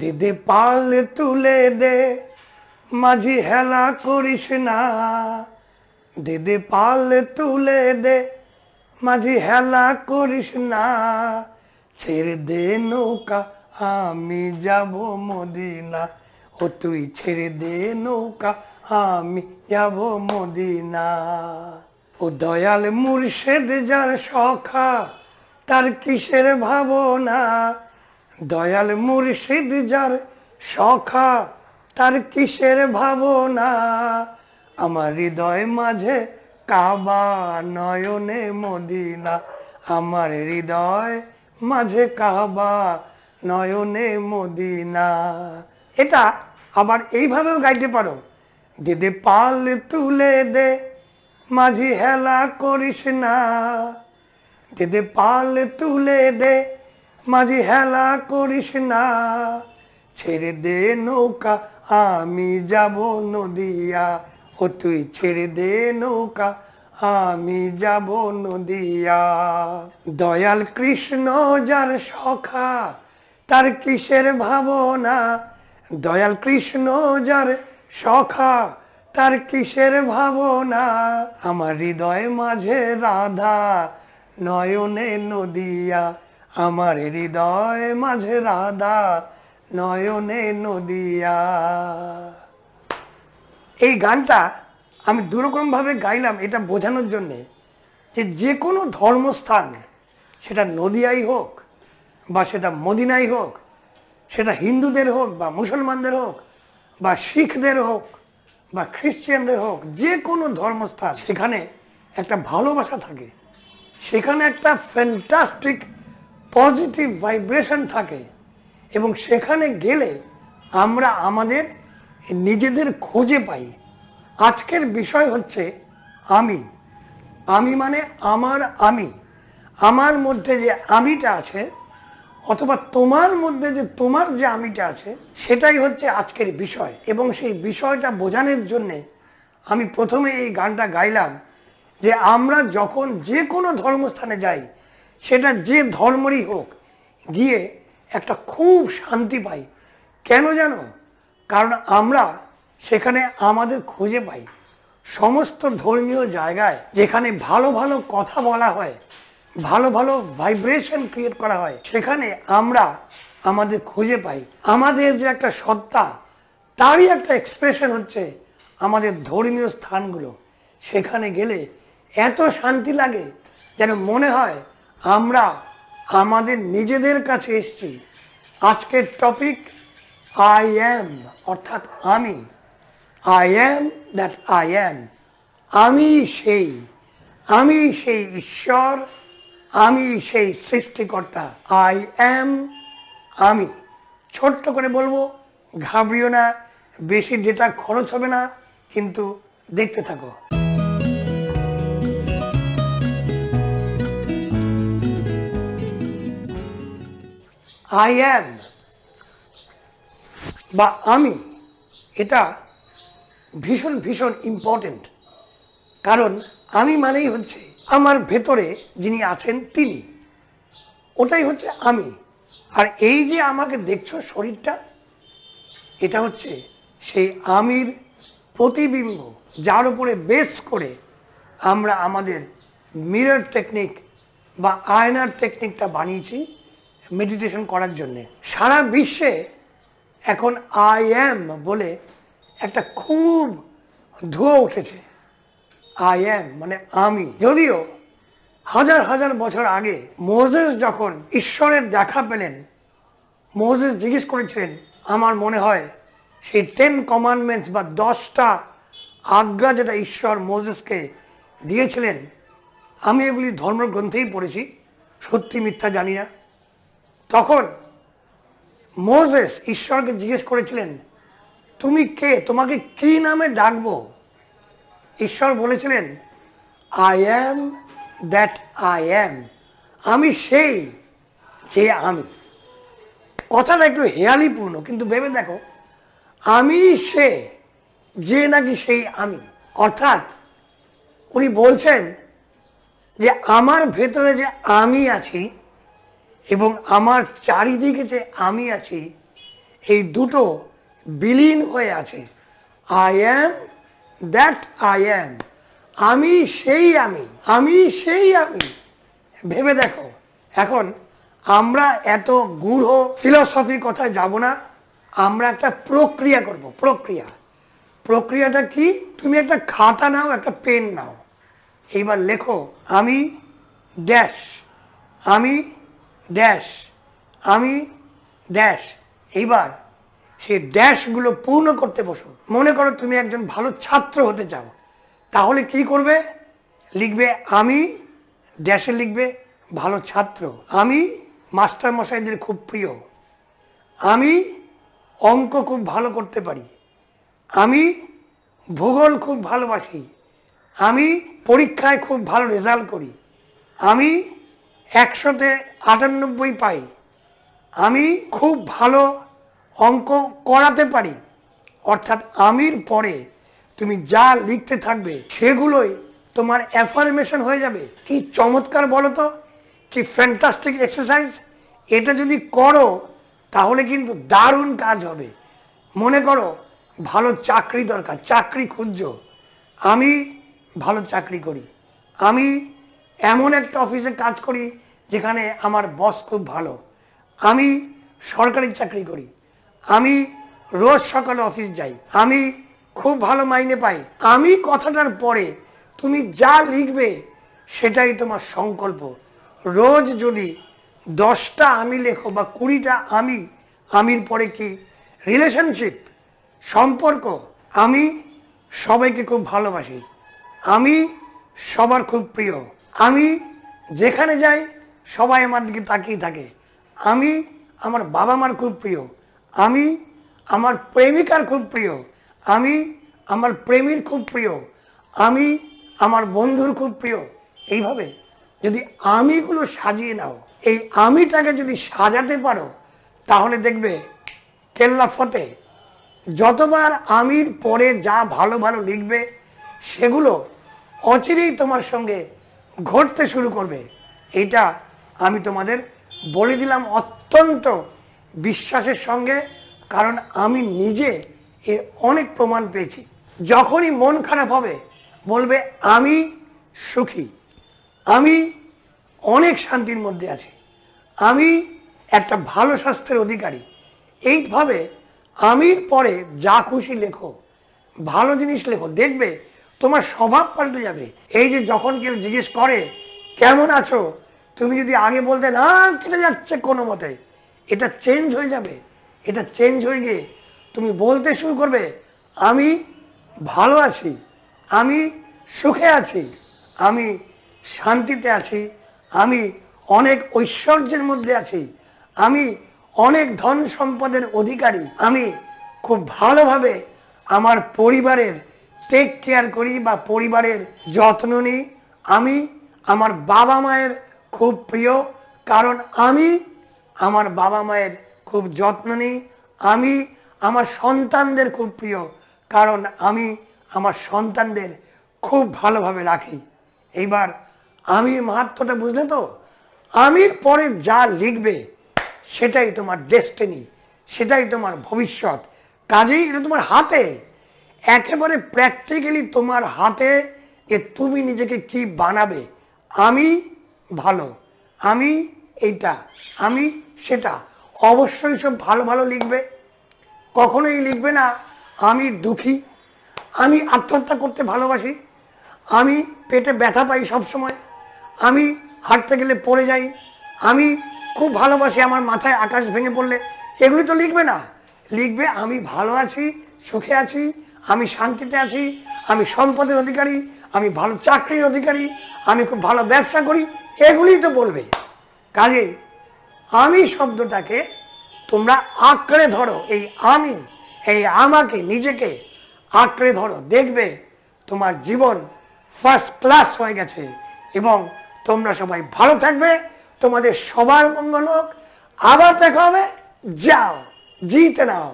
দিদি পাল তুলে দে মাঝি হেলা করিস না দিদি পাল তুলে দে মাঝি হেলা করিস না ছেড়ে দে নৌকা আমি যাব মদিনা ও তুই ছেড়ে দে নৌকা আমি যাব মদিনা ও দয়াল মুর্শেদ যার সখা তার কিসের ভাবনা দয়াল মুর্শিদ যার সখা তার কিসের ভাবনা আমার হৃদয় মাঝে কাবা নয়নে মদিনা আমার হৃদয় মাঝে কাবা নয়নে মদিনা এটা আবার এইভাবেও গাইতে পারো দিদি পাল তুলে দে মাঝি হেলা করিস না দিদি পাল তুলে দে মাঝি হেলা করিস না ছেড়ে দে নৌকা আমি যাব নদিয়া ও তুই ছেড়ে দে নৌকা আমি যাব নদিয়া দয়াল কৃষ্ণ যার সখা তার কিসের ভাবনা দয়াল কৃষ্ণ যার সখা তার কিসের ভাবনা আমার হৃদয় মাঝে রাধা নয়নে নদিয়া আমার হৃদয় মাঝে রাধা নয়নে নদিয়া এই গানটা আমি দুরকমভাবে গাইলাম এটা বোঝানোর জন্যে যে যে কোনো ধর্মস্থান সেটা নদিয়াই হোক বা সেটা মদিনাই হোক সেটা হিন্দুদের হোক বা মুসলমানদের হোক বা শিখদের হোক বা খ্রিশ্চিয়ানদের হোক যে কোনো ধর্মস্থান সেখানে একটা ভালোবাসা থাকে সেখানে একটা ফ্যান্টাস্টিক পজিটিভ ভাইব্রেশন থাকে এবং সেখানে গেলে আমরা আমাদের নিজেদের খুঁজে পাই আজকের বিষয় হচ্ছে আমি আমি মানে আমার আমি আমার মধ্যে যে আমিটা আছে অথবা তোমার মধ্যে যে তোমার যে আমিটা আছে সেটাই হচ্ছে আজকের বিষয় এবং সেই বিষয়টা বোঝানোর জন্যে আমি প্রথমে এই গানটা গাইলাম যে আমরা যখন যে কোনো ধর্মস্থানে যাই সেটা যে ধর্মরই হোক গিয়ে একটা খুব শান্তি পাই কেন জানো কারণ আমরা সেখানে আমাদের খুঁজে পাই সমস্ত ধর্মীয় জায়গায় যেখানে ভালো ভালো কথা বলা হয় ভালো ভালো ভাইব্রেশন ক্রিয়েট করা হয় সেখানে আমরা আমাদের খুঁজে পাই আমাদের যে একটা সত্তা তারই একটা এক্সপ্রেশন হচ্ছে আমাদের ধর্মীয় স্থানগুলো সেখানে গেলে এত শান্তি লাগে যেন মনে হয় আমরা আমাদের নিজেদের কাছে এসছি আজকের টপিক আই অ্যাম অর্থাৎ আমি I am that I am আমি সেই আমি সেই ঈশ্বর আমি সেই সৃষ্টিকর্তা আই অ্যাম আমি ছোট্ট করে বলবো ঘাবড়িও না বেশি ডেটা খরচ হবে না কিন্তু দেখতে থাকো আই অ্যাম বা আমি এটা ভীষণ ভীষণ ইম্পর্টেন্ট কারণ আমি মানেই হচ্ছে আমার ভেতরে যিনি আছেন তিনি ওটাই হচ্ছে আমি আর এই যে আমাকে দেখছো শরীরটা এটা হচ্ছে সেই আমির প্রতিবিম্ব যার উপরে বেস করে আমরা আমাদের মিরর টেকনিক বা আয়নার টেকনিকটা বানিয়েছি মেডিটেশন করার জন্যে সারা বিশ্বে এখন আই অ্যাম বলে একটা খুব ধোয়া উঠেছে আই অ্যাম মানে আমি যদিও হাজার হাজার বছর আগে মোজেস যখন ঈশ্বরের দেখা পেলেন মোজেস জিজ্ঞেস করেছিলেন আমার মনে হয় সেই টেন কমান্ডমেন্টস বা দশটা আজ্ঞা যেটা ঈশ্বর মোজেসকে দিয়েছিলেন আমি এগুলি ধর্মগ্রন্থেই পড়েছি সত্যি মিথ্যা জানি না তখন মোজেস ঈশ্বরকে জিজ্ঞেস করেছিলেন তুমি কে তোমাকে কি নামে ডাকবো ঈশ্বর বলেছিলেন I am that I am আমি সেই যে আমি কথাটা একটু হেয়ালিপূর্ণ কিন্তু ভেবে দেখো আমি সে যে নাকি সেই আমি অর্থাৎ উনি বলছেন যে আমার ভেতরে যে আমি আছি এবং আমার চারিদিকে যে আমি আছি এই দুটো বিলীন হয়ে আছে I am that I am আমি সেই আমি আমি সেই আমি ভেবে দেখো এখন আমরা এত গূঢ় ফিলসফির কথায় যাব না আমরা একটা প্রক্রিয়া করব প্রক্রিয়া প্রক্রিয়াটা কি তুমি একটা খাতা নাও একটা পেন নাও এইবার লেখো আমি ড্যাশ আমি ড্যাশ আমি ড্যাশ এইবার সে ড্যাশগুলো পূর্ণ করতে বসুন মনে করো তুমি একজন ভালো ছাত্র হতে চাও তাহলে কি করবে লিখবে আমি ড্যাশে লিখবে ভালো ছাত্র আমি মাস্টার মশাইদের খুব প্রিয় আমি অঙ্ক খুব ভালো করতে পারি আমি ভূগোল খুব ভালোবাসি আমি পরীক্ষায় খুব ভালো রেজাল্ট করি আমি একশোতে আটানব্বই পাই আমি খুব ভালো অঙ্ক করাতে পারি অর্থাৎ আমির পরে তুমি যা লিখতে থাকবে সেগুলোই তোমার অ্যাফার্মেশন হয়ে যাবে কি চমৎকার বলো তো কি ফ্যান্টাস্টিক এক্সারসাইজ এটা যদি করো তাহলে কিন্তু দারুণ কাজ হবে মনে করো ভালো চাকরি দরকার চাকরি খুঁজছ আমি ভালো চাকরি করি আমি এমন একটা অফিসে কাজ করি যেখানে আমার বস খুব ভালো আমি সরকারি চাকরি করি আমি রোজ সকালে অফিস যাই আমি খুব ভালো মাইনে পাই আমি কথাটার পরে তুমি যা লিখবে সেটাই তোমার সংকল্প রোজ যদি দশটা আমি লেখো বা কুড়িটা আমি আমির পরে কি রিলেশনশিপ সম্পর্ক আমি সবাইকে খুব ভালোবাসি আমি সবার খুব প্রিয় আমি যেখানে যাই সবাই আমার দিকে তাকিয়ে থাকে আমি আমার বাবা মার খুব প্রিয় আমি আমার প্রেমিকার খুব প্রিয় আমি আমার প্রেমীর খুব প্রিয় আমি আমার বন্ধুর খুব প্রিয় এইভাবে যদি আমিগুলো সাজিয়ে নাও এই আমিটাকে যদি সাজাতে পারো তাহলে দেখবে কেল্লা ফতে যতবার আমির পরে যা ভালো ভালো লিখবে সেগুলো অচিরেই তোমার সঙ্গে ঘটতে শুরু করবে এটা আমি তোমাদের বলে দিলাম অত্যন্ত বিশ্বাসের সঙ্গে কারণ আমি নিজে এর অনেক প্রমাণ পেয়েছি যখনই মন খারাপ হবে বলবে আমি সুখী আমি অনেক শান্তির মধ্যে আছি আমি একটা ভালো স্বাস্থ্যের অধিকারী এইভাবে আমির পরে যা খুশি লেখো ভালো জিনিস লেখো দেখবে তোমার স্বভাব পাল্টে যাবে এই যে যখন কেউ জিজ্ঞেস করে কেমন আছো তুমি যদি আগে বলতে না কেটে যাচ্ছে কোনো মতে এটা চেঞ্জ হয়ে যাবে এটা চেঞ্জ হয়ে গিয়ে তুমি বলতে শুরু করবে আমি ভালো আছি আমি সুখে আছি আমি শান্তিতে আছি আমি অনেক ঐশ্বর্যের মধ্যে আছি আমি অনেক ধন সম্পদের অধিকারী আমি খুব ভালোভাবে আমার পরিবারের টেক কেয়ার করি বা পরিবারের যত্ন নিই আমি আমার বাবা মায়ের খুব প্রিয় কারণ আমি আমার বাবা মায়ের খুব যত্ন নিই আমি আমার সন্তানদের খুব প্রিয় কারণ আমি আমার সন্তানদের খুব ভালোভাবে রাখি এইবার আমি মাহাত্মটা বুঝলে তো আমির পরে যা লিখবে সেটাই তোমার ডেস্টিনি সেটাই তোমার ভবিষ্যৎ কাজেই এটা তোমার হাতে একেবারে প্র্যাকটিক্যালি তোমার হাতে যে তুমি নিজেকে কি বানাবে আমি ভালো আমি এইটা আমি সেটা অবশ্যই সব ভালো ভালো লিখবে কখনোই লিখবে না আমি দুঃখী আমি আত্মহত্যা করতে ভালোবাসি আমি পেটে ব্যথা পাই সবসময় আমি হাঁটতে গেলে পড়ে যাই আমি খুব ভালোবাসি আমার মাথায় আকাশ ভেঙে পড়লে এগুলি তো লিখবে না লিখবে আমি ভালো আছি সুখে আছি আমি শান্তিতে আছি আমি সম্পদের অধিকারী আমি ভালো চাকরির অধিকারী আমি খুব ভালো ব্যবসা করি এগুলি তো বলবে কাজে আমি শব্দটাকে তোমরা আঁকড়ে ধরো এই আমি এই আমাকে নিজেকে আঁকড়ে ধরো দেখবে তোমার জীবন ফার্স্ট ক্লাস হয়ে গেছে এবং তোমরা সবাই ভালো থাকবে তোমাদের সবার মঙ্গল হোক আবার দেখা হবে যাও জিতে নাও